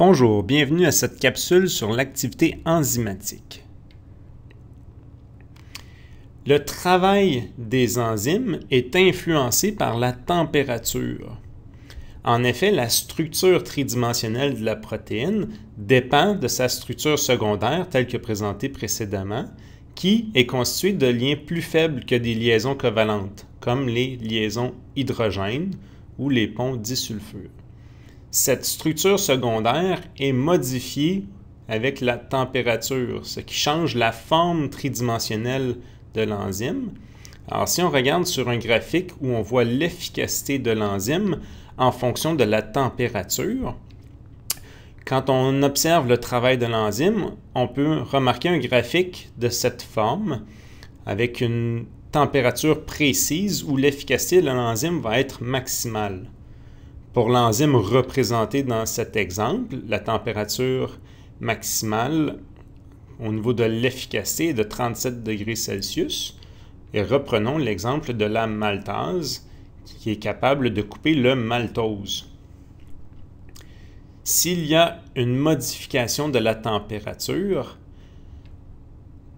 Bonjour, bienvenue à cette capsule sur l'activité enzymatique. Le travail des enzymes est influencé par la température. En effet, la structure tridimensionnelle de la protéine dépend de sa structure secondaire telle que présentée précédemment, qui est constituée de liens plus faibles que des liaisons covalentes, comme les liaisons hydrogène ou les ponts disulfures cette structure secondaire est modifiée avec la température, ce qui change la forme tridimensionnelle de l'enzyme. Alors si on regarde sur un graphique où on voit l'efficacité de l'enzyme en fonction de la température, quand on observe le travail de l'enzyme, on peut remarquer un graphique de cette forme avec une température précise où l'efficacité de l'enzyme va être maximale. Pour l'enzyme représentée dans cet exemple, la température maximale au niveau de l'efficacité est de 37 degrés Celsius. Et reprenons l'exemple de la maltase qui est capable de couper le maltose. S'il y a une modification de la température,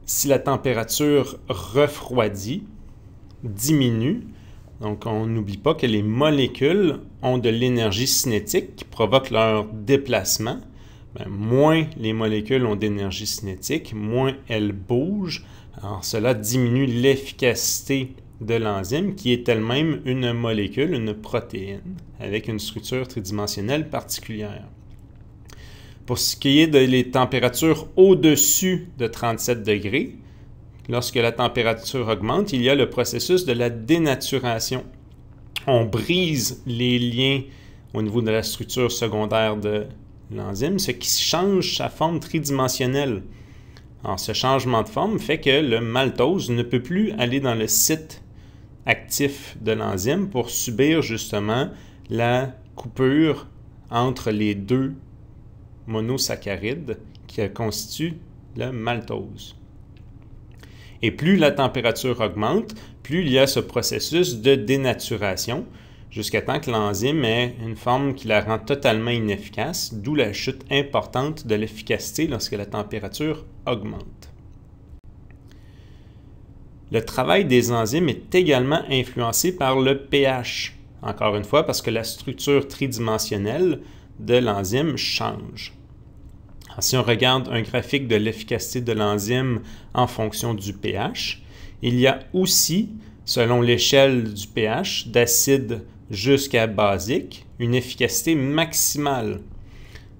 si la température refroidit, diminue, donc, on n'oublie pas que les molécules ont de l'énergie cinétique qui provoque leur déplacement. Ben, moins les molécules ont d'énergie cinétique, moins elles bougent. Alors, cela diminue l'efficacité de l'enzyme qui est elle-même une molécule, une protéine, avec une structure tridimensionnelle particulière. Pour ce qui est des températures au-dessus de 37 degrés, Lorsque la température augmente, il y a le processus de la dénaturation. On brise les liens au niveau de la structure secondaire de l'enzyme, ce qui change sa forme tridimensionnelle. ce changement de forme fait que le maltose ne peut plus aller dans le site actif de l'enzyme pour subir justement la coupure entre les deux monosaccharides qui constituent le maltose. Et plus la température augmente, plus il y a ce processus de dénaturation jusqu'à temps que l'enzyme ait une forme qui la rend totalement inefficace, d'où la chute importante de l'efficacité lorsque la température augmente. Le travail des enzymes est également influencé par le pH, encore une fois parce que la structure tridimensionnelle de l'enzyme change. Si on regarde un graphique de l'efficacité de l'enzyme en fonction du pH, il y a aussi, selon l'échelle du pH, d'acide jusqu'à basique, une efficacité maximale.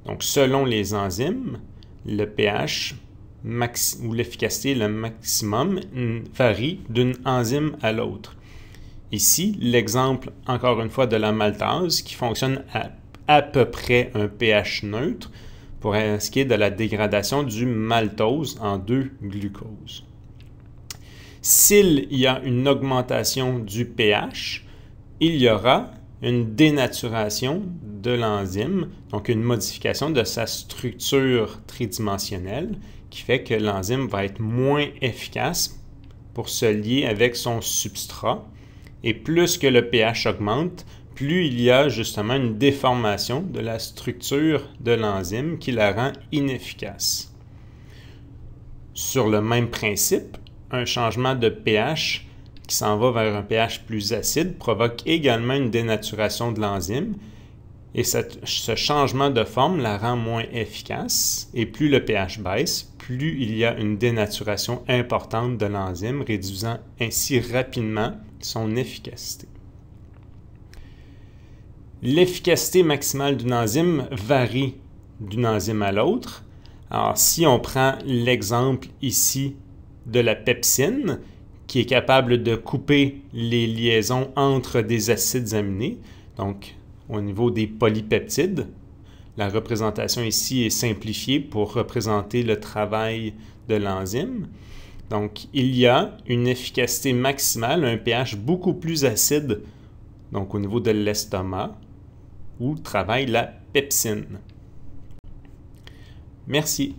Donc, selon les enzymes, le pH ou l'efficacité, le maximum, varie d'une enzyme à l'autre. Ici, l'exemple, encore une fois, de la maltase qui fonctionne à à peu près un pH neutre, pour ce qui est de la dégradation du maltose en deux glucose S'il y a une augmentation du pH, il y aura une dénaturation de l'enzyme, donc une modification de sa structure tridimensionnelle qui fait que l'enzyme va être moins efficace pour se lier avec son substrat. Et plus que le pH augmente, plus il y a justement une déformation de la structure de l'enzyme qui la rend inefficace. Sur le même principe, un changement de pH qui s'en va vers un pH plus acide provoque également une dénaturation de l'enzyme et ce changement de forme la rend moins efficace et plus le pH baisse, plus il y a une dénaturation importante de l'enzyme réduisant ainsi rapidement son efficacité. L'efficacité maximale d'une enzyme varie d'une enzyme à l'autre. Alors, si on prend l'exemple ici de la pepsine, qui est capable de couper les liaisons entre des acides aminés, donc au niveau des polypeptides, la représentation ici est simplifiée pour représenter le travail de l'enzyme. Donc, il y a une efficacité maximale, un pH beaucoup plus acide, donc au niveau de l'estomac, où travaille la pepsine. Merci.